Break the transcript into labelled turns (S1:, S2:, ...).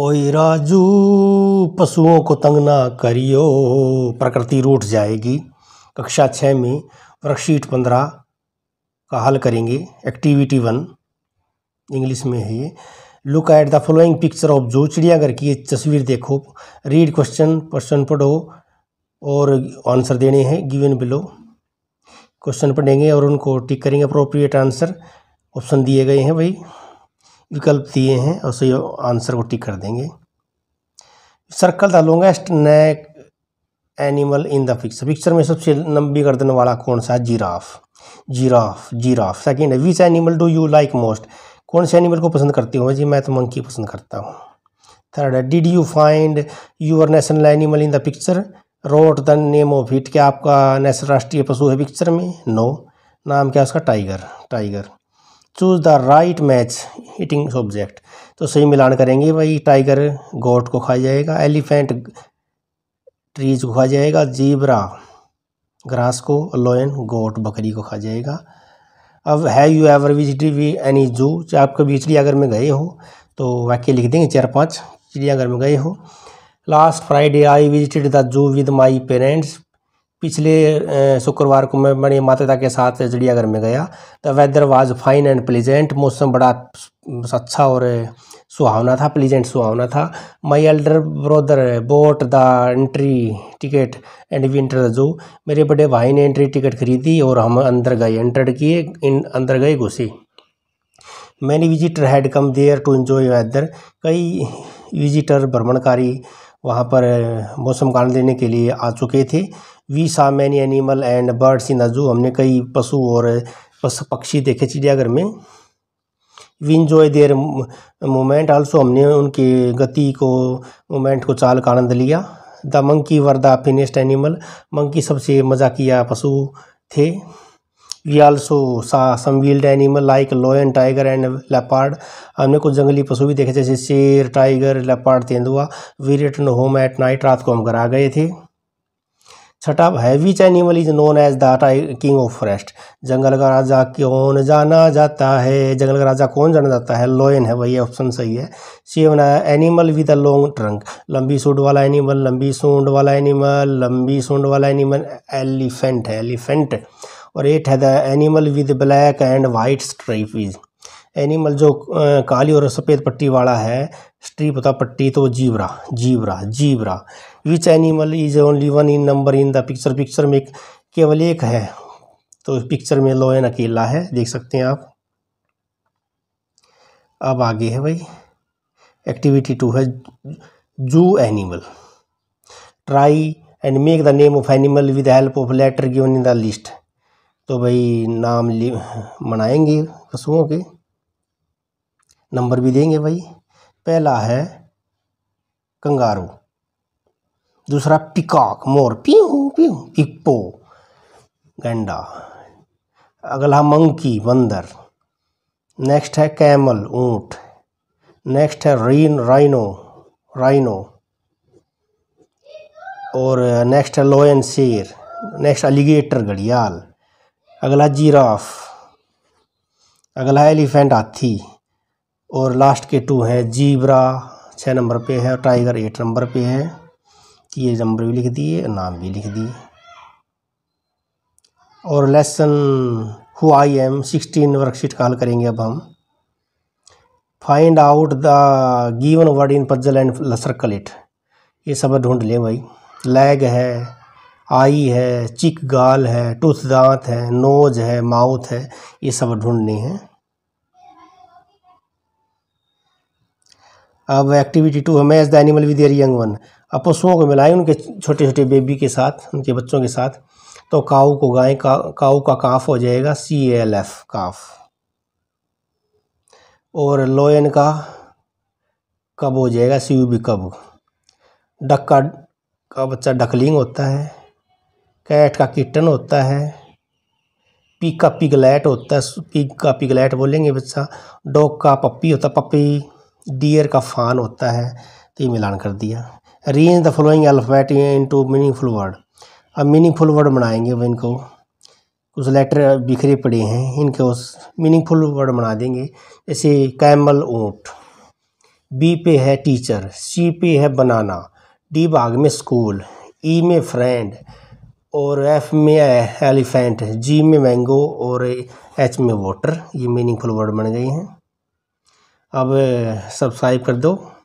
S1: ओ राजू पशुओं को तंग ना करियो प्रकृति रूठ जाएगी कक्षा छः में वर्कशीट पंद्रह का हल करेंगे एक्टिविटी वन इंग्लिश में है ये look at the following picture of जो चिड़ियाघर की तस्वीर देखो रीड क्वेश्चन क्वेश्चन पढ़ो और आंसर देने हैं गिवन बिलो क्वेश्चन पढ़ेंगे और उनको टिक करेंगे अप्रोप्रिएट आंसर ऑप्शन दिए गए हैं भाई विकल्प दिए हैं और सही आंसर को टिक कर देंगे circle the longest neck animal in the picture picture में सबसे लंबी गर्दन वाला कौन सा जीराफ जीराफ जीराफ सेकेंड है which animal do you like most कौन से एनिमल को पसंद करती हूँ जी मैं तो मंकी पसंद करता हूँ थर्ड है did you find your national animal in the picture wrote the name of it क्या आपका नेशनल राष्ट्रीय पशु है पिक्चर में नो no. नाम क्या उसका tiger tiger choose the right match hitting object तो सही मिलान करेंगे भाई टाइगर गोट को खाया जाएगा एलिफेंट ट्रीज को खाया जाएगा जीबरा ग्रास को लोयन गोट बकरी को खाया जाएगा अब है you ever visited we any zoo चाहे आप कभी चिड़ियाघर में गए हो तो वाक्य लिख देंगे चार पाँच चिड़ियाघर में गए हो last Friday I visited the zoo with my parents पिछले शुक्रवार को मैं बड़े माता के साथ चिड़ियाघर में गया the weather was fine and pleasant मौसम बड़ा अच्छा और सुहावना था प्लीजेंट सुहावना था my elder brother bought the entry ticket and we enter the zoo मेरे बड़े भाई ने एंट्री टिकट खरीदी और हम अंदर गए एंटर किए इन अंदर गए घुसी many visitor had come there to enjoy weather कई विजिटर भ्रमणकारी वहाँ पर मौसम का देने लेने के लिए आ चुके थे we saw many animal and birds in the हमने कई पशु और पक्षी देखे चिड़ियाघर में we enjoy their moment also हमने उनकी गति को मोमेंट को चाल का आनंद लिया the monkey were the finest animal monkey सबसे मजाकिया पशु थे we also saw some wild animal like lion tiger and leopard हमने कुछ जंगली पशु भी देखे जैसे शेर टाइगर लेपार्ड तेंदुआ we return home at night रात को हम घर आ गए थे छठा heavy which animal is known as the king of forest जंगल का राजा कौन जाना जाता है जंगल का राजा कौन जाना जाता है लोयन है वही ऑप्शन सही है seventh animal with a long trunk लंबी सूंड वाला एनिमल लंबी सूंड वाला एनिमल लंबी सूंड वाला एनिमल एलिफेंट है एलिफेंट और एट है the animal with black and white is animal जो काली और सफ़ेद पट्टी वाला है स्ट्रीप होता पट्टी तो zebra zebra zebra which animal is only one in number in the picture picture में केवल एक है तो पिक्चर में लोयन अकेला है देख सकते हैं आप अब आगे है भाई एक्टिविटी टू है zoo animal try and make the name of animal with help of letter given in the list तो भाई नाम मनाएंगे पशुओं के नंबर भी देंगे भाई पहला है कंगारू दूसरा पिकॉक मोर पीहू पीहू पिक्पो गेंडा अगला मंकी बंदर नेक्स्ट है कैमल ऊंट नेक्स्ट है रीन राइनो राइनो और नेक्स्ट है लोयन शेर नेक्स्ट एलिगेटर घड़ियाल अगला जीराफ अगला एलिफेंट हाथी और लास्ट के टू हैं जीब्रा छः नंबर पे है और टाइगर एट नंबर पे है ये नंबर भी लिख दिए नाम भी लिख दिए और lesson who I am sixteen worksheet का हल करेंगे अब हम find out the given word in puzzle and circle it ये सब ढूंढ लें भाई लैग है आई है चिक गाल है टूथ दांत है नोज है माउथ है ये सब ढूंढनी है अब एक्टिविटी टू है match the animal with their young one अब पशुओं को मिलाएं उनके छोटे छोटे बेबी के साथ उनके बच्चों के साथ तो काऊ को गाएं का, काऊ का काफ हो जाएगा सी एल एफ काफ और लोयन का कब हो जाएगा सी यू बी कब डक का का बच्चा डकलिंग होता है कैट का किटन होता है पी का पिगलैट होता है पी का पिगलैट बोलेंगे बच्चा डॉग का पप्पी होता पप्पी डियर का फ़ान होता है तो ये मिलान कर दिया range the following into meaningful word अब मीनिंगफुल वर्ड बनाएंगे अब इनको कुछ लेटर बिखरे पड़े हैं इनके उस मीनिंगफुल वर्ड बना देंगे जैसे कैमल ऊँट बी पे है टीचर सी पे है बनाना डी बाग में स्कूल ई e में फ्रेंड और एफ में एलिफेंट जी में मैंगो और एच में वाटर ये मीनिंगफुल वर्ड बन गए हैं अब सब्सक्राइब कर दो